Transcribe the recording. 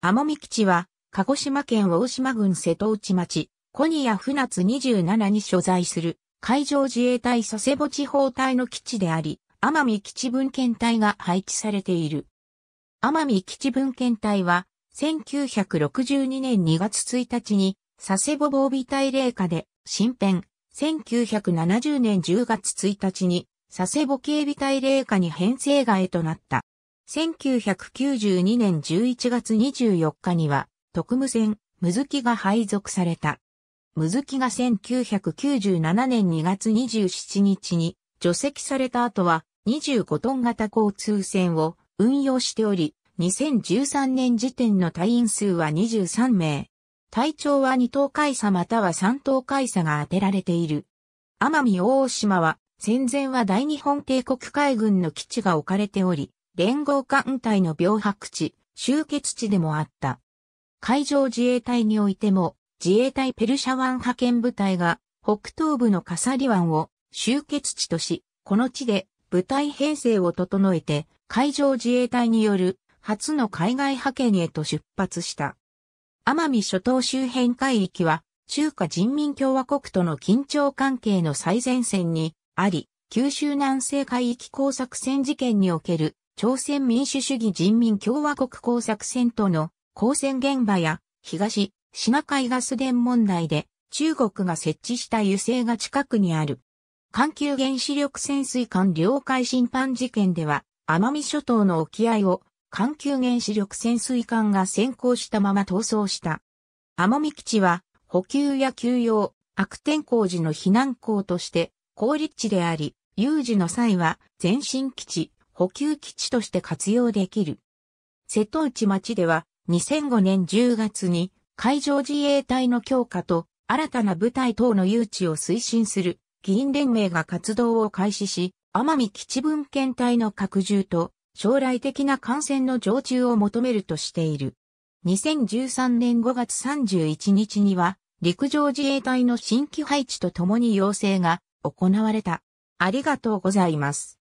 天見基地は、鹿児島県大島郡瀬戸内町、小ニア船津27に所在する、海上自衛隊佐世保地方隊の基地であり、天見基地分遣隊が配置されている。天見基地分遣隊は、1962年2月1日に、佐世保防備隊霊下で、新編、1970年10月1日に、佐世保警備隊霊下に編成外となった。1992年11月24日には、特務船、ムズキが配属された。ムズキが1997年2月27日に除籍された後は25トン型交通船を運用しており、2013年時点の隊員数は23名。隊長は2等海佐または3等海佐が当てられている。奄美大島は戦前は大日本帝国海軍の基地が置かれており、連合艦隊の病白地、集結地でもあった。海上自衛隊においても、自衛隊ペルシャ湾派遣部隊が、北東部のカサリ湾を集結地とし、この地で部隊編成を整えて、海上自衛隊による初の海外派遣へと出発した。奄美諸島周辺海域は、中華人民共和国との緊張関係の最前線にあり、九州南西海域工作戦事件における朝鮮民主主義人民共和国工作戦との交戦現場や東シナ海ガス田問題で中国が設置した油性が近くにある。環球原子力潜水艦領海侵犯事件では奄美諸島の沖合を環球原子力潜水艦が先行したまま逃走した。奄美基地は補給や休養、悪天候時の避難港として、高立地であり、有事の際は前進基地、補給基地として活用できる。瀬戸内町では2005年10月に海上自衛隊の強化と新たな部隊等の誘致を推進する議員連盟が活動を開始し、奄美基地分権隊の拡充と将来的な感染の常駐を求めるとしている。2013年5月31日には陸上自衛隊の新規配置とともに要請が行われた。ありがとうございます。